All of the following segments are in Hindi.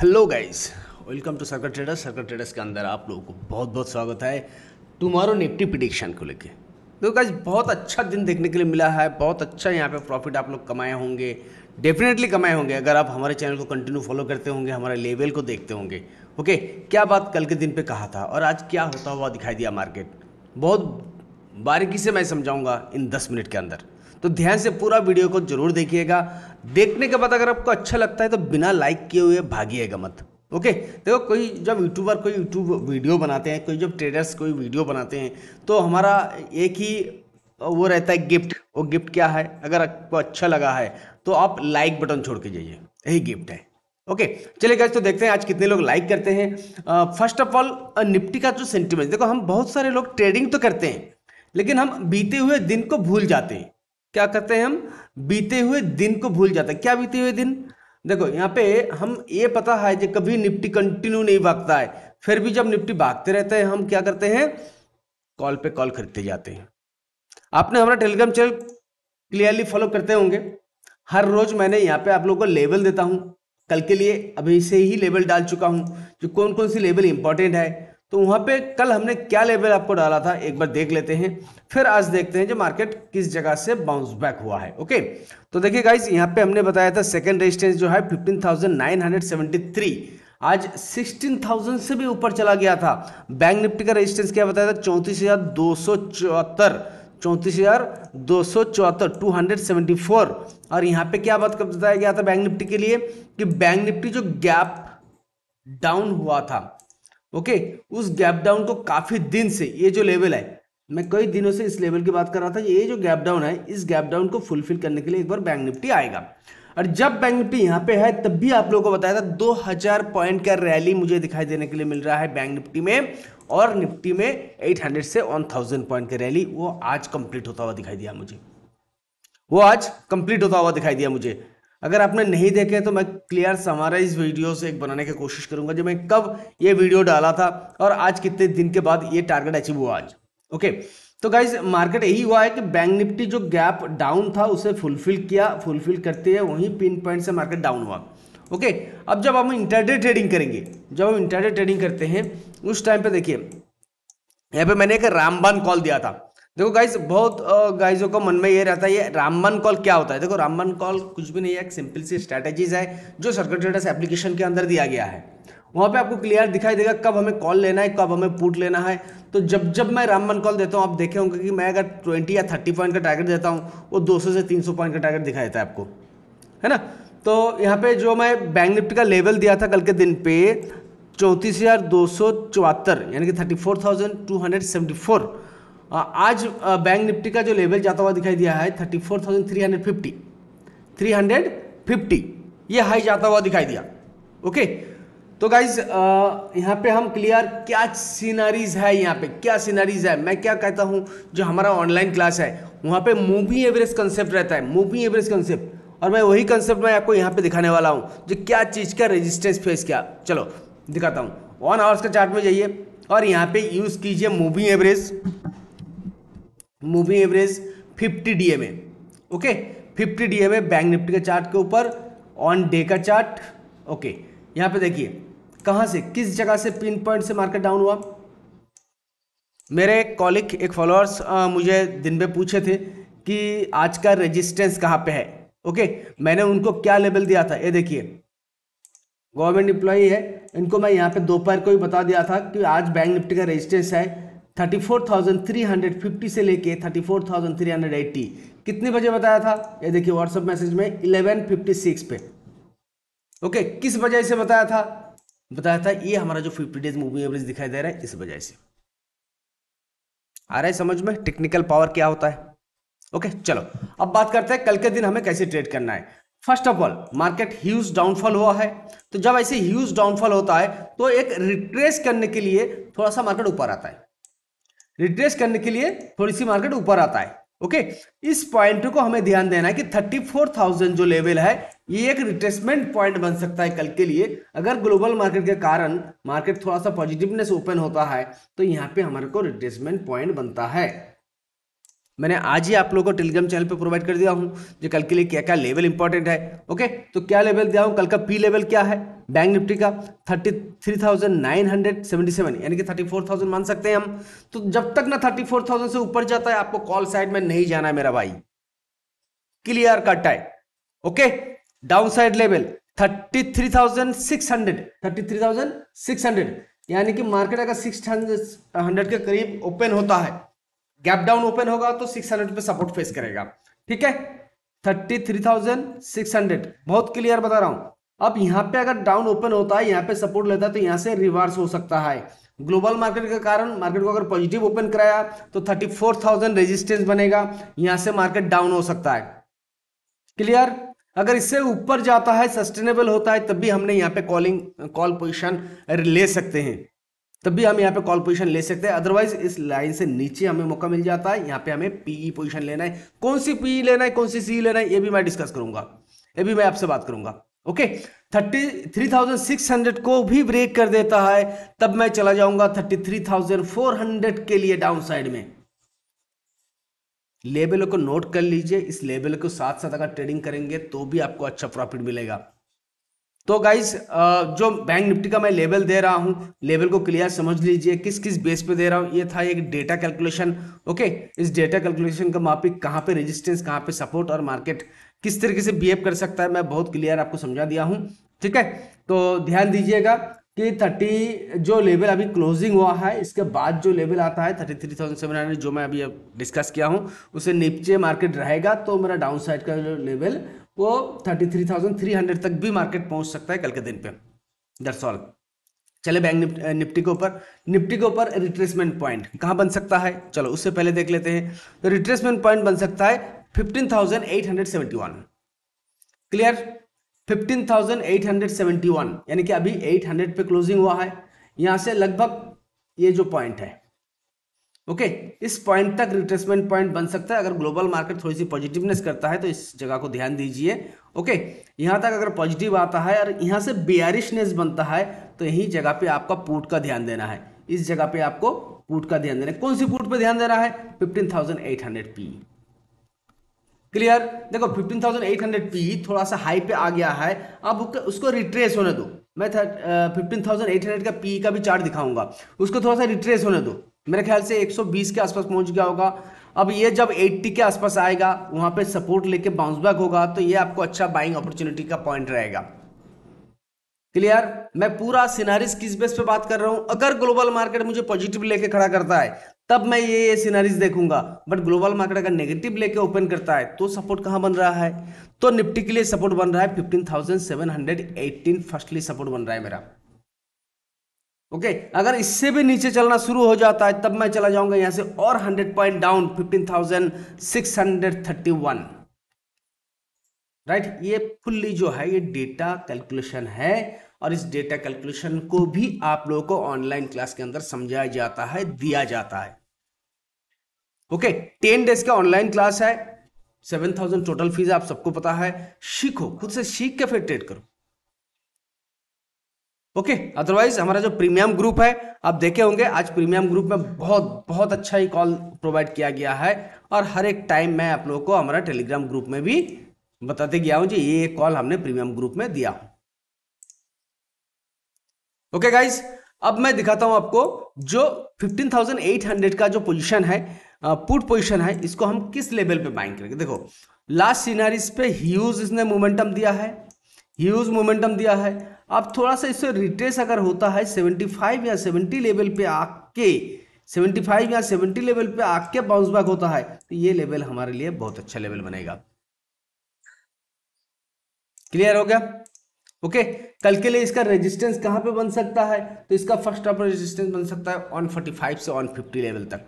hello guys welcome to circle traders circle traders के अंदर आप लोगों को बहुत बहुत स्वागत है टुमारो निफ्टी प्रिडिक्शन को लेके देखो तो गाइस बहुत अच्छा दिन देखने के लिए मिला है बहुत अच्छा यहाँ पे प्रॉफिट आप लोग कमाए होंगे डेफिनेटली कमाए होंगे अगर आप हमारे चैनल को कंटिन्यू फॉलो करते होंगे हमारे लेवल को देखते होंगे ओके क्या बात कल के दिन पर कहा था और आज क्या होता हुआ दिखाई दिया मार्केट बहुत बारीकी से मैं समझाऊँगा इन दस मिनट के अंदर तो ध्यान से पूरा वीडियो को जरूर देखिएगा देखने के बाद अगर आपको अच्छा लगता है तो बिना लाइक किए हुए भागिएगा मत ओके देखो कोई जब यूट्यूबर कोई यूट्यूब वीडियो बनाते हैं कोई जब ट्रेडर्स कोई वीडियो बनाते हैं तो हमारा एक ही वो रहता है गिफ्ट वो गिफ्ट क्या है अगर आपको अच्छा लगा है तो आप लाइक बटन छोड़ के जाइए यही गिफ्ट है ओके चलिए गाइज तो देखते हैं आज कितने लोग लाइक करते हैं फर्स्ट ऑफ ऑल निफ्टी का जो सेंटिमेंट देखो हम बहुत सारे लोग ट्रेडिंग तो करते हैं लेकिन हम बीते हुए दिन को भूल जाते हैं क्या करते हैं हम बीते हुए दिन को भूल जाते हैं क्या बीते हुए दिन देखो यहाँ पे हम ये पता है कि कभी निफ्टी कंटिन्यू नहीं भागता है फिर भी जब निफ्टी भागते रहते हैं हम क्या करते हैं कॉल पे कॉल खरीदते जाते हैं आपने हमारा टेलीग्राम चैनल क्लियरली फॉलो करते होंगे हर रोज मैंने यहाँ पे आप लोगों को लेवल देता हूँ कल के लिए अभी से ही लेवल डाल चुका हूँ कि कौन कौन सी लेवल इंपॉर्टेंट है तो वहाँ पे कल हमने क्या लेवल आपको डाला था एक बार देख लेते हैं फिर आज देखते हैं जो मार्केट किस जगह से बाउंस बैक हुआ है ओके तो देखिए गाइस यहाँ पे हमने बताया था सेकंड रेजिस्टेंस जो है 15,973 आज 16,000 से भी ऊपर चला गया था बैंक निफ्टी का रेजिस्टेंस क्या बताया था चौंतीस हजार दो सौ चौहत्तर चौंतीस हजार दो सौ चौहत्तर टू हंड्रेड सेवेंटी फोर और यहाँ पे क्या बात बताया गया था बैंक निफ्टी के लिए कि बैंक निफ्टी जो गैप डाउन हुआ था ओके उस गैप डाउन को काफी दिन से ये जो लेवल है मैं कई दिनों से इस लेवल की बात कर रहा था ये जो गैप डाउन है इस गैप डाउन को फुलफिल करने के लिए एक बार बैंक निफ्टी आएगा और जब बैंक निफ्टी यहाँ पे है तब भी आप लोगों को बताया था 2000 पॉइंट का रैली मुझे दिखाई देने के लिए मिल रहा है बैंक निफ्टी में और निफ्टी में 800 से 1000 पॉइंट का रैली वो आज कंप्लीट होता हुआ दिखाई दिया मुझे वो आज कंप्लीट होता हुआ दिखाई दिया मुझे अगर आपने नहीं देखे तो मैं क्लियर समाराइज वीडियो से एक बनाने की कोशिश करूंगा जो मैं कब ये वीडियो डाला था और आज कितने दिन के बाद ये टारगेट अचीव हुआ आज ओके तो गाइज मार्केट यही हुआ है कि बैंक निफ्टी जो गैप डाउन था उसे फुलफिल किया फुलफिल करते हैं वहीं पिन पॉइंट से मार्केट डाउन हुआ ओके अब जब हम इंटरडे ट्रेडिंग करेंगे जब हम इंटरडे ट्रेडिंग करते हैं उस टाइम पे देखिए यहाँ पे मैंने एक रामबान कॉल दिया था देखो गाइज बहुत गाइजों को मन में ये रहता है ये रामबन कॉल क्या होता है देखो रामबन कॉल कुछ भी नहीं है एक सिंपल सी स्ट्रैटेजीज है जो सर्किट ट्रेडर्स एप्लीकेशन के अंदर दिया गया है वहाँ पे आपको क्लियर दिखाई देगा कब हमें कॉल लेना है कब हमें पुट लेना है तो जब जब मैं रामबन कॉल देता हूँ आप देखे होंगे कि मैं अगर ट्वेंटी या थर्टी पॉइंट का टारगेट देता हूँ वो दो से तीन पॉइंट का टारगेट दिखाई देता है आपको है ना तो यहाँ पे जो मैं बैंक निफ्टी का लेवल दिया था कल के दिन पे चौंतीस हज़ार दो सौ चौहत्तर यानी कि thirty four thousand two hundred seventy four आज बैंक निफ्टी का जो लेवल जाता हुआ दिखाई दिया है thirty four thousand three hundred fifty three hundred fifty ये हाई जाता हुआ दिखाई दिया ओके तो गाइज यहाँ पे हम क्लियर क्या सीनरीज है यहाँ पे क्या सीनरीज है मैं क्या कहता हूँ जो हमारा ऑनलाइन क्लास है वहाँ पे मूवी एवरेज कंसेप्ट रहता है मूवी एवरेज कंसेप्ट और मैं वही कंसेप्ट मैं आपको यहाँ पे दिखाने वाला हूँ जो क्या चीज़ का रेजिस्टेंस फेस किया चलो दिखाता हूँ वन आवर्स का चार्ट में जाइए और यहाँ पे यूज़ कीजिए moving average moving average 50 DMA okay 50 DMA bank Nifty के चार्ट के ऊपर ऑन डे का चार्ट ओके यहाँ पे देखिए कहाँ से किस जगह से पिन पॉइंट से मार्केट डाउन हुआ मेरे कॉलिक एक फॉलोअर्स मुझे दिन में पूछे थे कि आज का रेजिस्टेंस कहाँ पे है ओके मैंने उनको क्या लेवल दिया था ये देखिए गवर्नमेंट एम्प्लॉई है इनको मैं यहाँ पे दोपहर को ही बता दिया था कि आज बैंक निफ्टी का रेजिस्टेंस है 34,350 से लेके 34,380 कितने बजे बताया था ये देखिए व्हाट्सएप मैसेज में 11:56 पे ओके किस वजह से बताया था बताया था ये हमारा जो 50 डेज मूविंग एवरेज दिखाई दे रहा है इस वजह से आ रहा है समझ में टेक्निकल पावर क्या होता है ओके चलो अब बात करते हैं कल के दिन हमें कैसे ट्रेड करना है first of all market huge downfall हुआ है तो जब ऐसे ह्यूज डाउनफॉल होता है तो एक रिट्रेस करने के लिए थोड़ा सा मार्केट ऊपर आता है रिट्रेस करने के लिए थोड़ी सी मार्केट ऊपर आता है ओके इस पॉइंट को हमें ध्यान देना है कि 34,000 जो लेवल है ये एक रिट्रेसमेंट पॉइंट बन सकता है कल के लिए अगर ग्लोबल मार्केट के कारण मार्केट थोड़ा सा पॉजिटिवनेस ओपन होता है तो यहाँ पे हमारे को रिट्रेसमेंट पॉइंट बनता है मैंने आज ही आप लोगों को टेलीग्राम चैनल पे प्रोवाइड कर दिया हूँ जो कल के लिए क्या क्या लेवल इंपॉर्टेंट है ओके तो क्या लेवल दिया हूँ कल का पी लेवल क्या है बैंक निफ्टी का thirty three thousand nine hundred seventy seven यानी कि थर्टी फोर थाउजेंड मान सकते हैं हम तो जब तक ना थर्टी फोर थाउजेंड से ऊपर जाता है आपको कॉल साइड में नहीं जाना है मेरा भाई क्लियर कट है okay down side level thirty three thousand six hundred thirty three thousand six hundred यानी कि मार्केट अगर सिक्स हंड्रेड के करीब ओपन होता है गैप डाउन ओपन होगा तो 600 पे सपोर्ट फेस करेगा ठीक है 33,600 बहुत क्लियर बता रहा हूं अब यहां पे अगर डाउन ओपन होता है यहां पे सपोर्ट लेता है तो यहां से रिवर्स हो सकता है ग्लोबल मार्केट के कारण मार्केट को अगर पॉजिटिव ओपन कराया तो 34,000 रेजिस्टेंस बनेगा यहां से मार्केट डाउन हो सकता है क्लियर अगर इससे ऊपर जाता है सस्टेनेबल होता है तब भी हमने यहाँ पे कॉलिंग कॉल पोजिशन ले सकते हैं तब भी हम यहाँ पे कॉल पोजीशन ले सकते हैं अदरवाइज इस लाइन से नीचे हमें मौका मिल जाता है यहाँ पे हमें पीई पोजीशन लेना है कौन सी पीई लेना है कौन सी सी लेना है ये भी मैं डिस्कस करूंगा ये भी मैं आपसे बात करूंगा okay thirty three thousand six hundred को भी ब्रेक कर देता है तब मैं चला जाऊंगा thirty three thousand four hundred के लिए डाउन साइड में लेबल को नोट कर लीजिए इस लेबल को साथ साथ अगर ट्रेडिंग करेंगे तो भी आपको अच्छा प्रॉफिट मिलेगा तो गाइज जो बैंक निफ्टी का मैं लेवल दे रहा हूँ लेवल को क्लियर समझ लीजिए किस किस बेस पे दे रहा हूँ ये था एक डेटा कैलकुलेशन ओके इस डेटा कैलकुलेशन का मापिक कहाँ पे रेजिस्टेंस कहाँ पे सपोर्ट और मार्केट किस तरीके से बिहेव कर सकता है मैं बहुत क्लियर आपको समझा दिया हूँ ठीक है तो ध्यान दीजिएगा कि 30 जो लेवल अभी क्लोजिंग हुआ है इसके बाद जो लेवल आता है 33,700 जो मैं अभी डिस्कस किया हूँ उसे नीचे मार्केट रहेगा तो मेरा डाउन साइड का जो लेवल वो 33,300 तक भी मार्केट पहुँच सकता है कल के दिन पे दैट्स ऑल चले बैंक निफ्ट, निफ्टी के ऊपर निफ्टी के ऊपर रिट्रेसमेंट पॉइंट कहाँ बन सकता है चलो उससे पहले देख लेते हैं तो रिट्रेसमेंट पॉइंट बन सकता है 15,871 क्लियर 15,871 यानी कि अभी 800 पे क्लोजिंग हुआ है यहां से लगभग ये जो पॉइंट है ओके okay, इस पॉइंट तक रिट्रेसमेंट पॉइंट बन सकता है अगर ग्लोबल मार्केट थोड़ी सी पॉजिटिवनेस करता है तो इस जगह को ध्यान दीजिए ओके okay, यहाँ तक अगर पॉजिटिव आता है और यहां से बियरिशनेस बनता है तो यही जगह पे आपका पुट का ध्यान देना है इस जगह पे आपको पुट का ध्यान देना है कौन सी पुट पे ध्यान देना है fifteen thousand eight hundred P clear देखो पी थोड़ा सा हाई पे आ गया है अब उसको रिट्रेस होने दो मैं फिफ्टीन थाउजेंड एट हंड्रेड का पी का भी चार्ट दिखाऊंगा उसको थोड़ा सा रिट्रेस होने दो मेरे ख्याल से 120 के आसपास पहुंच गया होगा अब ये जब 80 के आसपास आएगा वहां पे सपोर्ट लेके बाउंस बैक होगा तो ये आपको अच्छा बाइंग अपॉर्चुनिटी का पॉइंट रहेगा क्लियर मैं पूरा सिनारिस किस बेस पे बात कर रहा हूं अगर ग्लोबल मार्केट मुझे पॉजिटिव लेके खड़ा करता है तब मैं ये ये सीनारीज देखूंगा बट ग्लोबल मार्केट अगर नेगेटिव लेके ओपन करता है तो सपोर्ट कहाँ बन रहा है तो निफ्टी के लिए सपोर्ट बन रहा है fifteen thousand seven hundred eighteen firstly support बन रहा है मेरा ओके अगर इससे भी नीचे चलना शुरू हो जाता है तब मैं चला जाऊंगा यहां से और hundred point down fifteen thousand six hundred thirty one right ये फुल्ली जो है ये डेटा कैलकुलेशन है और इस डेटा कैलकुलेशन को भी आप लोगों को ऑनलाइन क्लास के अंदर समझाया जाता है दिया जाता है ओके टेन डेज का ऑनलाइन क्लास है सेवन थाउजेंड टोटल फीस आप सबको पता है सीखो खुद से सीख के फिर ट्रेड करो ओके अदरवाइज हमारा जो प्रीमियम ग्रुप है आप देखे होंगे आज प्रीमियम ग्रुप में बहुत बहुत अच्छा ही कॉल प्रोवाइड किया गया है और हर एक टाइम मैं आप लोगों को हमारा टेलीग्राम ग्रुप में भी बताते गया हूं जी ये कॉल हमने प्रीमियम ग्रुप में दिया ओके गाइस अब मैं दिखाता हूं आपको जो 15,800 का जो पोजीशन है पुट पोजीशन है इसको हम किस लेवल पे बाइंग करेंगे देखो लास्ट सीनारीज पे ह्यूज इसने मोमेंटम दिया है ह्यूज मोमेंटम दिया है अब थोड़ा सा इससे रिट्रेस अगर होता है 75 या 70 लेवल पे आके 75 या 70 लेवल पे आके बाउंस बैक होता है तो ये लेवल हमारे लिए बहुत अच्छा लेवल बनेगा क्लियर हो गया ओके okay, कल के लिए इसका रेजिस्टेंस कहां पे बन सकता है तो इसका फर्स्ट ऑफ रेजिस्टेंस बन सकता है 145 से 150 लेवल तक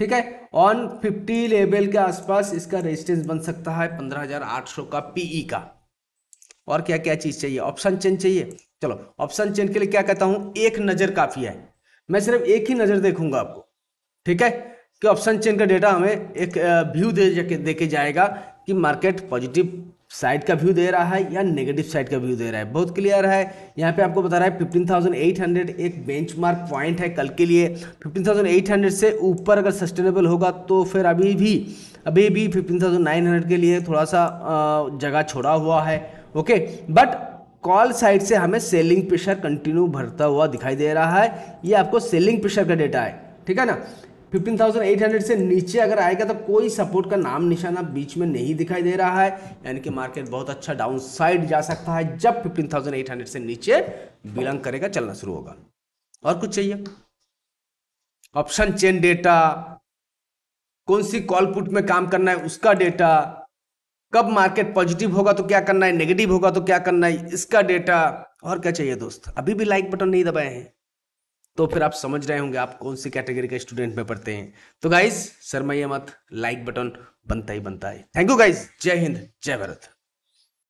ठीक है ऑन 50 लेवल के आसपास इसका रेजिस्टेंस बन सकता है 15,800 का पीई e का और क्या क्या चीज चाहिए ऑप्शन चेन चाहिए चलो ऑप्शन चेन के लिए क्या कहता हूं एक नजर काफी है मैं सिर्फ एक ही नजर देखूंगा आपको ठीक है कि ऑप्शन चेन का डेटा हमें एक व्यू दे देके जाएगा कि मार्केट पॉजिटिव साइड का व्यू दे रहा है या नेगेटिव साइड का व्यू दे रहा है बहुत क्लियर है यहाँ पे आपको बता रहा है 15,800 एक बेंचमार्क पॉइंट है कल के लिए 15,800 से ऊपर अगर सस्टेनेबल होगा तो फिर अभी भी अभी भी 15,900 के लिए थोड़ा सा जगह छोड़ा हुआ है ओके बट कॉल साइड से हमें सेलिंग प्रेशर कंटिन्यू भरता हुआ दिखाई दे रहा है ये आपको सेलिंग प्रेशर का डेटा है ठीक है ना 15,800 से नीचे अगर आएगा तो कोई सपोर्ट का नाम निशाना बीच में नहीं दिखाई दे रहा है यानी कि मार्केट बहुत अच्छा डाउन साइड जा सकता है जब 15,800 से नीचे बिलोंग करेगा चलना शुरू होगा और कुछ चाहिए ऑप्शन चेन डेटा कौन सी कॉल पुट में काम करना है उसका डेटा कब मार्केट पॉजिटिव होगा तो क्या करना है नेगेटिव होगा तो क्या करना है इसका डेटा और क्या चाहिए दोस्त अभी भी लाइक बटन नहीं दबाए हैं तो फिर आप समझ रहे होंगे आप कौन सी कैटेगरी के स्टूडेंट में पढ़ते हैं तो गाइज शर्माइए मत लाइक बटन बनता ही बनता है थैंक यू गाइज जय हिंद जय भारत